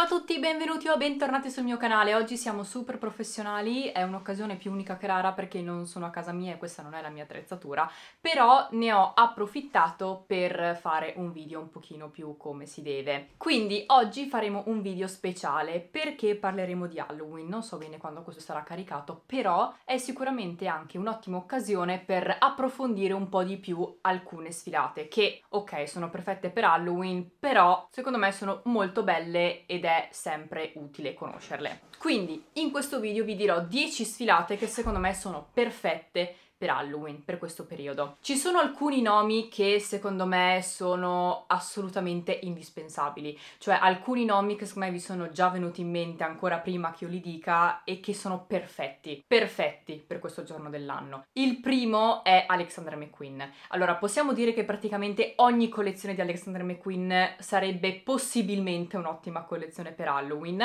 Ciao a tutti, benvenuti o bentornati sul mio canale. Oggi siamo super professionali, è un'occasione più unica che rara perché non sono a casa mia e questa non è la mia attrezzatura, però ne ho approfittato per fare un video un pochino più come si deve. Quindi oggi faremo un video speciale perché parleremo di Halloween, non so bene quando questo sarà caricato, però è sicuramente anche un'ottima occasione per approfondire un po' di più alcune sfilate che, ok, sono perfette per Halloween, però secondo me sono molto belle ed è è sempre utile conoscerle. Quindi in questo video vi dirò 10 sfilate che secondo me sono perfette per Halloween, per questo periodo. Ci sono alcuni nomi che secondo me sono assolutamente indispensabili, cioè alcuni nomi che secondo me vi sono già venuti in mente ancora prima che io li dica e che sono perfetti, perfetti per questo giorno dell'anno. Il primo è Alexander McQueen. Allora, possiamo dire che praticamente ogni collezione di Alexander McQueen sarebbe possibilmente un'ottima collezione per Halloween,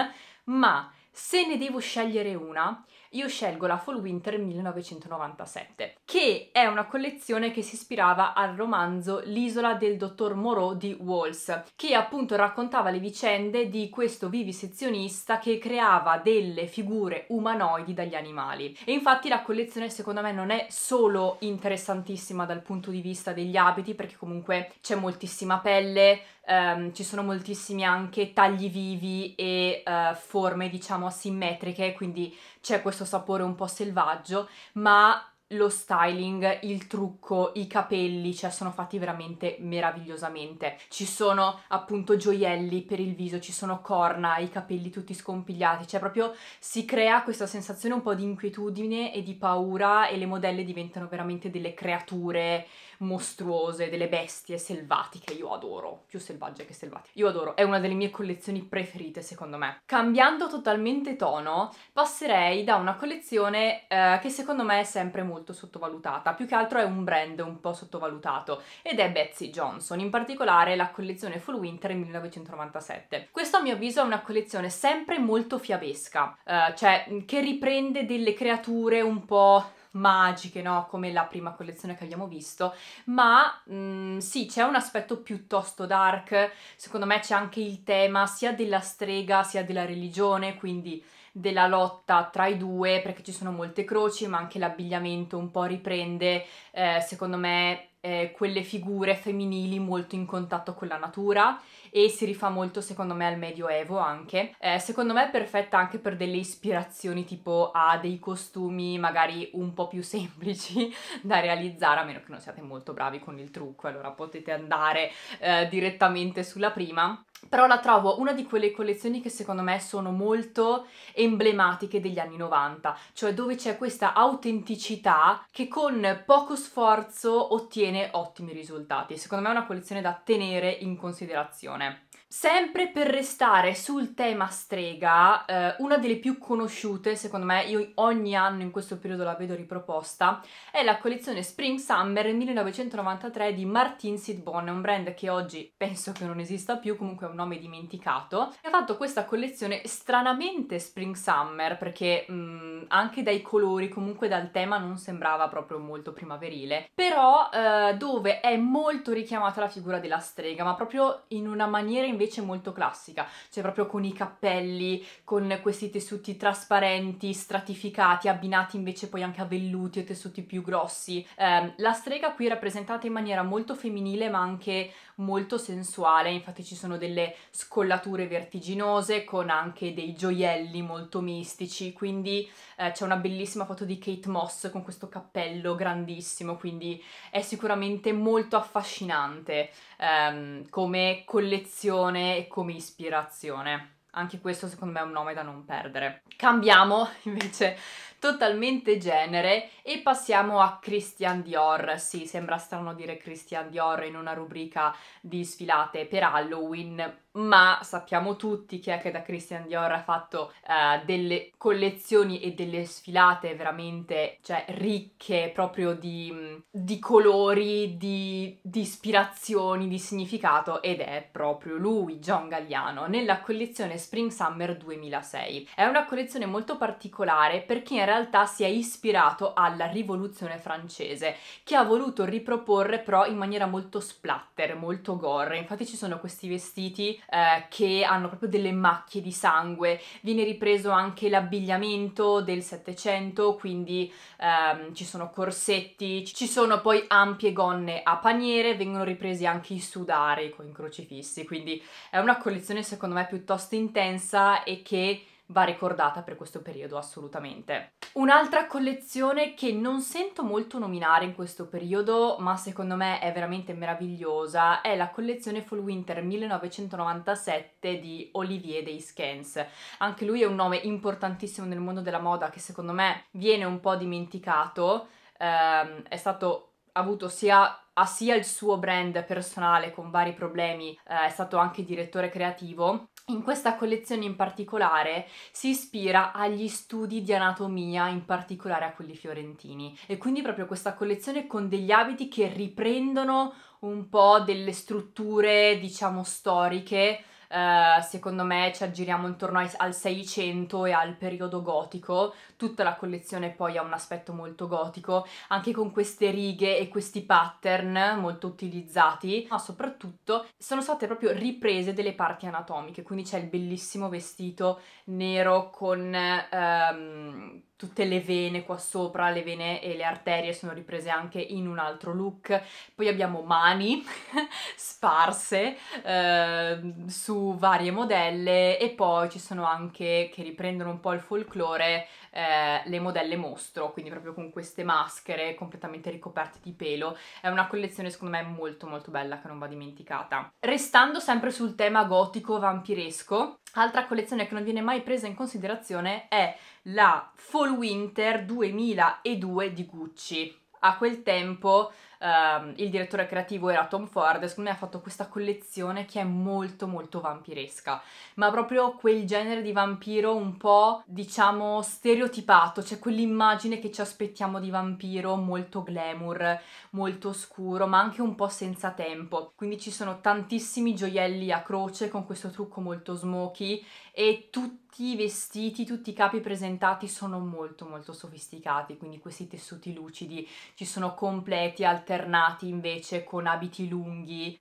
ma se ne devo scegliere una, io scelgo la Fall Winter 1997, che è una collezione che si ispirava al romanzo L'isola del dottor Moreau di Walls, che appunto raccontava le vicende di questo vivisezionista che creava delle figure umanoidi dagli animali. E infatti la collezione secondo me non è solo interessantissima dal punto di vista degli abiti, perché comunque c'è moltissima pelle, Um, ci sono moltissimi anche tagli vivi e uh, forme diciamo asimmetriche, quindi c'è questo sapore un po' selvaggio, ma lo styling, il trucco, i capelli, cioè sono fatti veramente meravigliosamente. Ci sono appunto gioielli per il viso, ci sono corna, i capelli tutti scompigliati, cioè proprio si crea questa sensazione un po' di inquietudine e di paura e le modelle diventano veramente delle creature mostruose, delle bestie selvatiche. Io adoro, più selvagge che selvatiche. Io adoro, è una delle mie collezioni preferite secondo me. Cambiando totalmente tono, passerei da una collezione eh, che secondo me è sempre molto sottovalutata, più che altro è un brand un po' sottovalutato, ed è Betsy Johnson, in particolare la collezione Full Winter 1997. Questo a mio avviso è una collezione sempre molto fiabesca, eh, cioè che riprende delle creature un po' magiche, no? come la prima collezione che abbiamo visto, ma mh, mm, sì, c'è un aspetto piuttosto dark, secondo me c'è anche il tema sia della strega sia della religione, quindi della lotta tra i due, perché ci sono molte croci, ma anche l'abbigliamento un po' riprende, eh, secondo me eh, quelle figure femminili molto in contatto con la natura e si rifà molto secondo me al medioevo anche. Eh, secondo me è perfetta anche per delle ispirazioni tipo a dei costumi magari un po' più semplici da realizzare, a meno che non siate molto bravi con il trucco, allora potete andare eh, direttamente sulla prima però la trovo una di quelle collezioni che secondo me sono molto emblematiche degli anni 90, cioè dove c'è questa autenticità che con poco sforzo ottiene ottimi risultati. Secondo me è una collezione da tenere in considerazione. Sempre per restare sul tema strega, eh, una delle più conosciute, secondo me, io ogni anno in questo periodo la vedo riproposta, è la collezione Spring Summer 1993 di Martin Sidbon, un brand che oggi penso che non esista più, comunque è un nome dimenticato. Ha fatto questa collezione stranamente Spring Summer, perché mh, mm, anche dai colori, comunque dal tema, non sembrava proprio molto primaverile, però eh, dove è molto richiamata la figura della strega, ma proprio in una maniera invece invece molto classica, cioè proprio con i cappelli, con questi tessuti trasparenti, stratificati, abbinati invece poi anche a velluti o tessuti più grossi. Eh, la strega qui è rappresentata in maniera molto femminile ma anche molto sensuale, infatti ci sono delle scollature vertiginose con anche dei gioielli molto mistici, quindi eh, c'è una bellissima foto di Kate Moss con questo cappello grandissimo, quindi è sicuramente molto affascinante um, come collezione e come ispirazione. Anche questo secondo me è un nome da non perdere. Cambiamo invece totalmente genere e passiamo a Christian Dior. Sì, sembra strano dire Christian Dior in una rubrica di sfilate per Halloween, ma sappiamo tutti che anche da Christian Dior ha fatto uh, delle collezioni e delle sfilate veramente cioè, ricche proprio di, mm, di colori, di, di, ispirazioni, di significato ed è proprio lui, John Galliano, nella collezione Spring Summer 2006. È una collezione molto particolare perché in realtà realtà si è ispirato alla rivoluzione francese, che ha voluto riproporre però in maniera molto splatter, molto gore. Infatti ci sono questi vestiti eh, che hanno proprio delle macchie di sangue, viene ripreso anche l'abbigliamento del Settecento, quindi ehm, ci sono corsetti, ci sono poi ampie gonne a paniere, vengono ripresi anche i sudari con i crocifissi, quindi è una collezione secondo me piuttosto intensa e che va ricordata per questo periodo assolutamente. Un'altra collezione che non sento molto nominare in questo periodo, ma secondo me è veramente meravigliosa, è la collezione Fall Winter 1997 di Olivier Deiskens. Anche lui è un nome importantissimo nel mondo della moda che secondo me viene un po' dimenticato. Um, è stato avuto sia ha sia il suo brand personale con vari problemi, eh, è stato anche direttore creativo, in questa collezione in particolare si ispira agli studi di anatomia, in particolare a quelli fiorentini, e quindi proprio questa collezione con degli abiti che riprendono un po' delle strutture, diciamo, storiche eh, secondo me ci aggiriamo intorno ai, al 600 e al periodo gotico, tutta la collezione poi ha un aspetto molto gotico, anche con queste righe e questi pattern molto utilizzati, ma soprattutto sono state proprio riprese delle parti anatomiche, quindi c'è il bellissimo vestito nero con... Ehm, tutte le vene qua sopra, le vene e le arterie sono riprese anche in un altro look. Poi abbiamo mani sparse eh, su varie modelle e poi ci sono anche, che riprendono un po' il folklore, eh, le modelle mostro, quindi proprio con queste maschere completamente ricoperte di pelo. È una collezione secondo me molto molto bella che non va dimenticata. Restando sempre sul tema gotico vampiresco, Altra collezione che non viene mai presa in considerazione è la Fall Winter 2002 di Gucci. A quel tempo um, il direttore creativo era Tom Ford, secondo me ha fatto questa collezione che è molto molto vampiresca, ma proprio quel genere di vampiro un po' diciamo stereotipato, cioè quell'immagine che ci aspettiamo di vampiro molto glamour, molto scuro, ma anche un po' senza tempo. Quindi ci sono tantissimi gioielli a croce con questo trucco molto smoky e tutti tutti i vestiti, tutti i capi presentati sono molto molto sofisticati, quindi questi tessuti lucidi ci sono completi, alternati invece con abiti lunghi.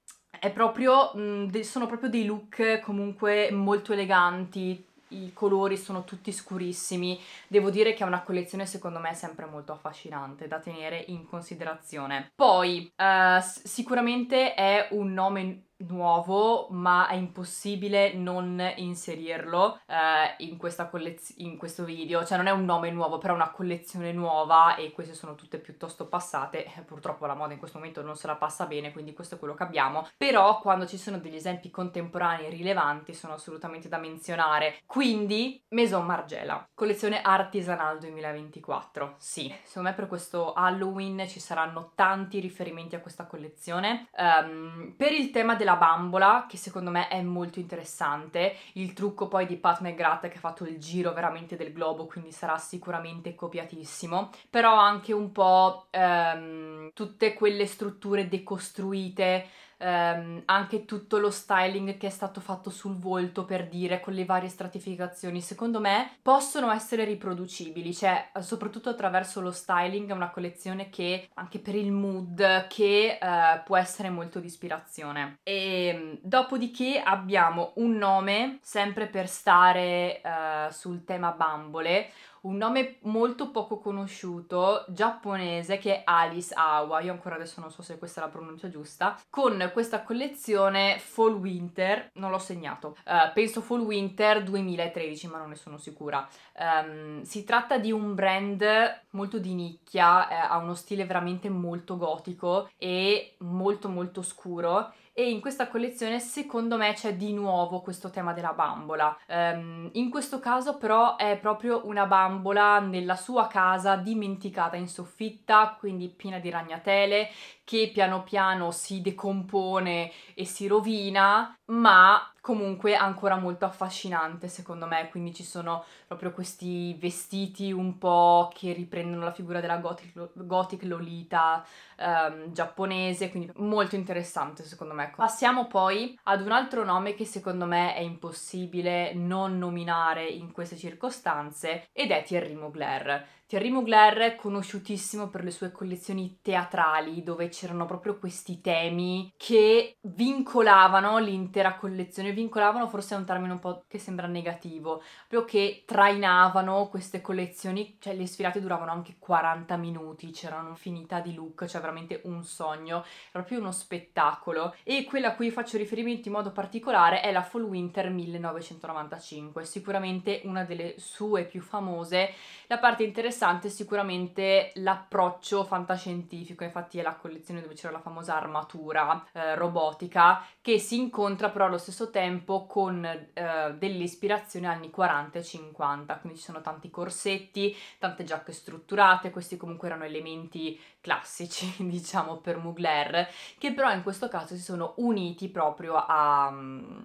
Proprio, mm, sono proprio dei look comunque molto eleganti, i colori sono tutti scurissimi. Devo dire che è una collezione secondo me sempre molto affascinante da tenere in considerazione. Poi eh, sicuramente è un nome nuovo, ma è impossibile non inserirlo eh, in, collez- in, questo video. Cioè non è un nome nuovo, però è una collezione nuova e queste sono tutte piuttosto passate. Eh, purtroppo la moda in questo momento non se la passa bene, quindi questo è quello che abbiamo. Però quando ci sono degli esempi contemporanei rilevanti sono assolutamente da menzionare. Quindi Maison Margela, collezione artisanal 2024. Sì, secondo me per questo Halloween ci saranno tanti riferimenti a questa collezione. Um, per il tema della la bambola, che secondo me è molto interessante, il trucco poi di Pat McGrath che ha fatto il giro veramente del globo, quindi sarà sicuramente copiatissimo, però anche un po' ehm, tutte quelle strutture decostruite ehm, anche tutto lo styling che è stato fatto sul volto per dire con le varie stratificazioni, secondo me possono essere riproducibili, cioè soprattutto attraverso lo styling è una collezione che anche per il mood che eh, può essere molto di ispirazione. E ehm, dopodiché abbiamo un nome sempre per stare eh, sul tema bambole, un nome molto poco conosciuto giapponese che è Alice Awa, io ancora adesso non so se questa è la pronuncia giusta, con questa collezione Fall Winter, non l'ho segnato, uh, penso Fall Winter 2013 ma non ne sono sicura. Um, si tratta di un brand molto di nicchia, eh, ha uno stile veramente molto gotico e molto molto scuro e in questa collezione secondo me c'è di nuovo questo tema della bambola. Um, in questo caso però è proprio una bambola nella sua casa dimenticata in soffitta, quindi piena di ragnatele, che piano piano si decompone e si rovina, ma comunque ancora molto affascinante secondo me, quindi ci sono proprio questi vestiti un po' che riprendono la figura della gothic, gothic lolita, ehm, giapponese, quindi molto interessante secondo me. Passiamo poi ad un altro nome che secondo me è impossibile non nominare in queste circostanze ed è Thierry Mugler. Thierry Mugler è conosciutissimo per le sue collezioni teatrali dove c'erano proprio questi temi che vincolavano l'intera collezione, vincolavano forse è un termine un po' che sembra negativo, proprio che trainavano queste collezioni, cioè le sfilate duravano anche 40 minuti, c'erano finita di look, cioè veramente un sogno, proprio uno spettacolo e quella a cui faccio riferimento in modo particolare è la Fall Winter 1995, sicuramente una delle sue più famose. La parte interessante è sicuramente l'approccio fantascientifico, infatti è la collezione dove c'era la famosa armatura eh, robotica che si incontra però allo stesso tempo con eh, delle ispirazioni anni 40 e 50, quindi ci sono tanti corsetti, tante giacche strutturate, questi comunque erano elementi classici diciamo per Mugler, che però in questo caso si sono uniti proprio a,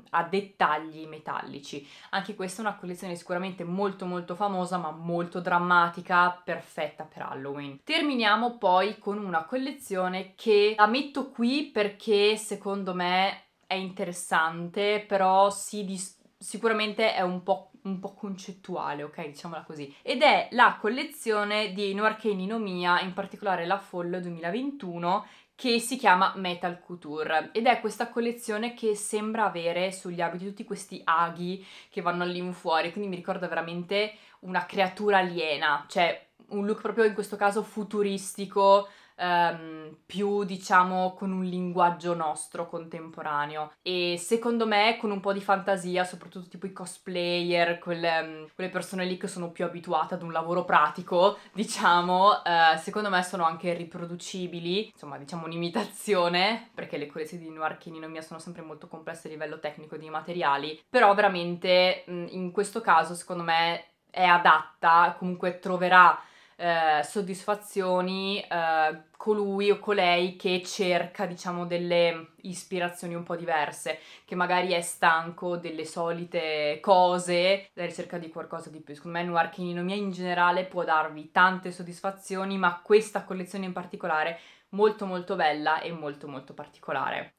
a dettagli metallici. Anche questa è una collezione sicuramente molto molto famosa ma molto drammatica, perfetta per Halloween. Terminiamo poi con una collezione che la metto qui perché secondo me è interessante, però si distrugge sicuramente è un po', un po', concettuale, ok? Diciamola così. Ed è la collezione di Noarche Ninomia, in particolare la Fall 2021, che si chiama Metal Couture ed è questa collezione che sembra avere sugli abiti tutti questi aghi che vanno all'infuori, quindi mi ricorda veramente una creatura aliena, cioè un look proprio in questo caso futuristico, ehm, più diciamo con un linguaggio nostro contemporaneo e secondo me con un po' di fantasia, soprattutto tipo i cosplayer, quelle, ehm, quelle persone lì che sono più abituate ad un lavoro pratico, diciamo, eh, secondo me sono anche riproducibili, insomma diciamo un'imitazione, perché le collezioni di Noir Kininumia sono sempre molto complesse a livello tecnico di materiali, però veramente in questo caso secondo me è adatta, comunque troverà eh, soddisfazioni eh, colui o colei che cerca, diciamo, delle ispirazioni un po' diverse, che magari è stanco delle solite cose, la ricerca di qualcosa di più. Secondo me Noir Chininomia in generale può darvi tante soddisfazioni, ma questa collezione in particolare molto molto bella e molto molto particolare.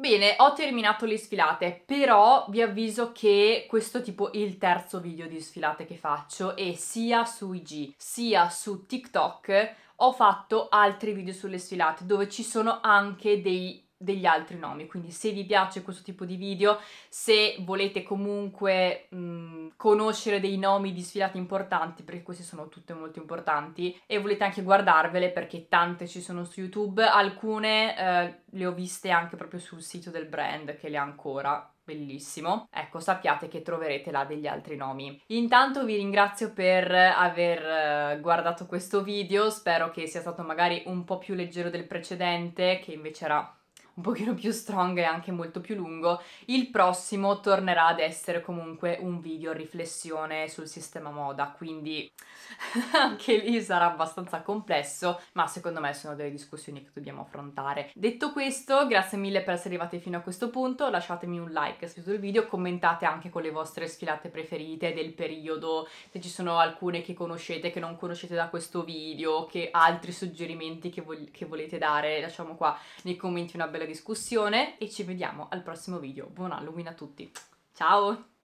Bene, ho terminato le sfilate, però vi avviso che questo è tipo il terzo video di sfilate che faccio e sia su IG sia su TikTok ho fatto altri video sulle sfilate dove ci sono anche dei degli altri nomi, quindi se vi piace questo tipo di video, se volete comunque mh, conoscere dei nomi di sfilate importanti, perché queste sono tutte molto importanti, e volete anche guardarvele perché tante ci sono su YouTube, alcune eh, le ho viste anche proprio sul sito del brand che le ha ancora, bellissimo. Ecco, sappiate che troverete là degli altri nomi. Intanto vi ringrazio per aver eh, guardato questo video, spero che sia stato magari un po' più leggero del precedente, che invece era un pochino più strong e anche molto più lungo, il prossimo tornerà ad essere comunque un video riflessione sul sistema moda, quindi anche lì sarà abbastanza complesso, ma secondo me sono delle discussioni che dobbiamo affrontare. Detto questo, grazie mille per essere arrivati fino a questo punto, lasciatemi un like se il video, commentate anche con le vostre sfilate preferite del periodo, se ci sono alcune che conoscete, che non conoscete da questo video, che altri suggerimenti che, che volete dare, lasciamo qua nei commenti una bella discussione e ci vediamo al prossimo video. Buon Halloween a tutti. Ciao!